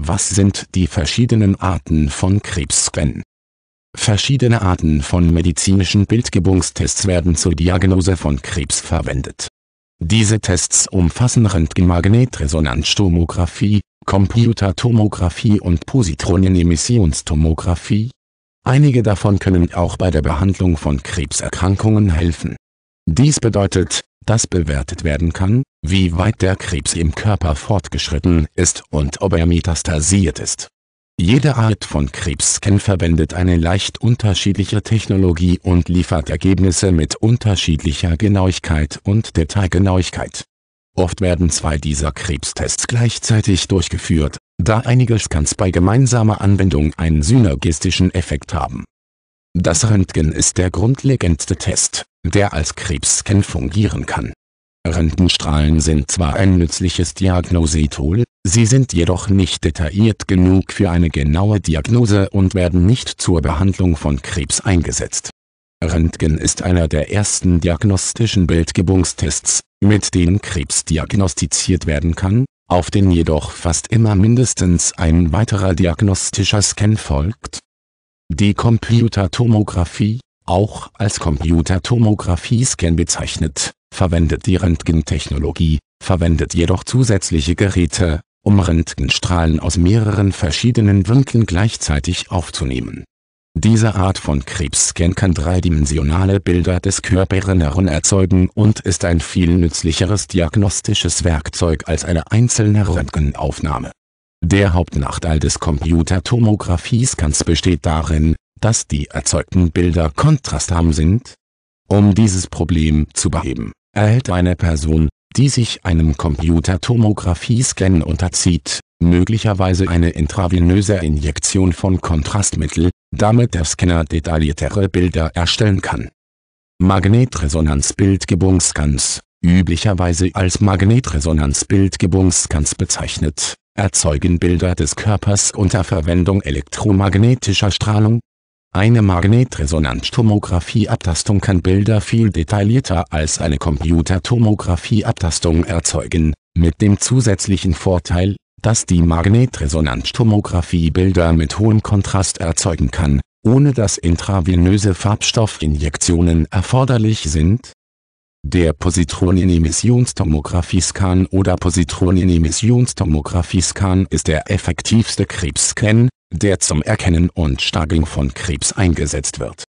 Was sind die verschiedenen Arten von Krebsscan? Verschiedene Arten von medizinischen Bildgebungstests werden zur Diagnose von Krebs verwendet. Diese Tests umfassen Röntgenmagnetresonanztomographie, Computertomographie und Positronenemissionstomographie. Einige davon können auch bei der Behandlung von Krebserkrankungen helfen. Dies bedeutet, dass bewertet werden kann, wie weit der Krebs im Körper fortgeschritten ist und ob er metastasiert ist. Jede Art von Krebsscan verwendet eine leicht unterschiedliche Technologie und liefert Ergebnisse mit unterschiedlicher Genauigkeit und Detailgenauigkeit. Oft werden zwei dieser Krebstests gleichzeitig durchgeführt, da einige Scans bei gemeinsamer Anwendung einen synergistischen Effekt haben. Das Röntgen ist der grundlegendste Test, der als Krebsscan fungieren kann. Röntgenstrahlen sind zwar ein nützliches Diagnosetool, sie sind jedoch nicht detailliert genug für eine genaue Diagnose und werden nicht zur Behandlung von Krebs eingesetzt. Röntgen ist einer der ersten diagnostischen Bildgebungstests, mit denen Krebs diagnostiziert werden kann, auf den jedoch fast immer mindestens ein weiterer diagnostischer Scan folgt. Die Computertomographie, auch als Computertomographie-Scan bezeichnet, verwendet die Röntgentechnologie, verwendet jedoch zusätzliche Geräte, um Röntgenstrahlen aus mehreren verschiedenen Winkeln gleichzeitig aufzunehmen. Diese Art von Krebsscan kann dreidimensionale Bilder des Körperinneren erzeugen und ist ein viel nützlicheres diagnostisches Werkzeug als eine einzelne Röntgenaufnahme. Der Hauptnachteil des Computertomographiescans besteht darin, dass die erzeugten Bilder kontrastarm sind um dieses Problem zu beheben, erhält eine Person, die sich einem Computertomographie-Scan unterzieht, möglicherweise eine intravenöse Injektion von Kontrastmittel, damit der Scanner detailliertere Bilder erstellen kann. Magnetresonanzbildgebungsscans, üblicherweise als Magnetresonanzbildgebungsscans bezeichnet, erzeugen Bilder des Körpers unter Verwendung elektromagnetischer Strahlung, eine Magnetresonanztomographie-Abtastung kann Bilder viel detaillierter als eine Computertomographie-Abtastung erzeugen, mit dem zusätzlichen Vorteil, dass die Magnetresonanztomographie Bilder mit hohem Kontrast erzeugen kann, ohne dass intravenöse Farbstoffinjektionen erforderlich sind. Der Positronenemissionstomographie-Scan oder Positronenemissionstomographie-Scan ist der effektivste Krebsscan, der zum Erkennen und Stadium von Krebs eingesetzt wird.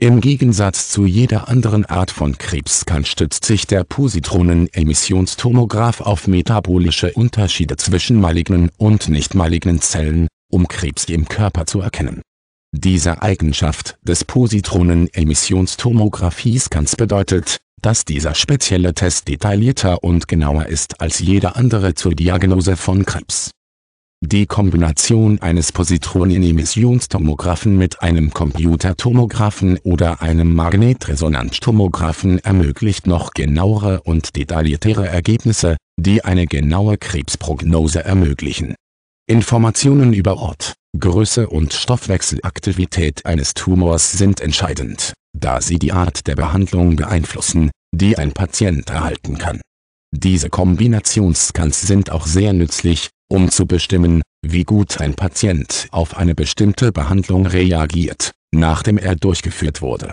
Im Gegensatz zu jeder anderen Art von Krebskern stützt sich der Positronenemissionstomograph auf metabolische Unterschiede zwischen malignen und nicht malignen Zellen, um Krebs im Körper zu erkennen. Diese Eigenschaft des Positronenemissionstomographie-Scans bedeutet, dass dieser spezielle Test detaillierter und genauer ist als jeder andere zur Diagnose von Krebs die Kombination eines Positronenemmissionstomographen mit einem Computertomographen oder einem Magnetresonanztomographen ermöglicht noch genauere und detailliertere Ergebnisse, die eine genaue Krebsprognose ermöglichen. Informationen über Ort, Größe und Stoffwechselaktivität eines Tumors sind entscheidend, da sie die Art der Behandlung beeinflussen, die ein Patient erhalten kann. Diese Kombinationsscans sind auch sehr nützlich, um zu bestimmen, wie gut ein Patient auf eine bestimmte Behandlung reagiert, nachdem er durchgeführt wurde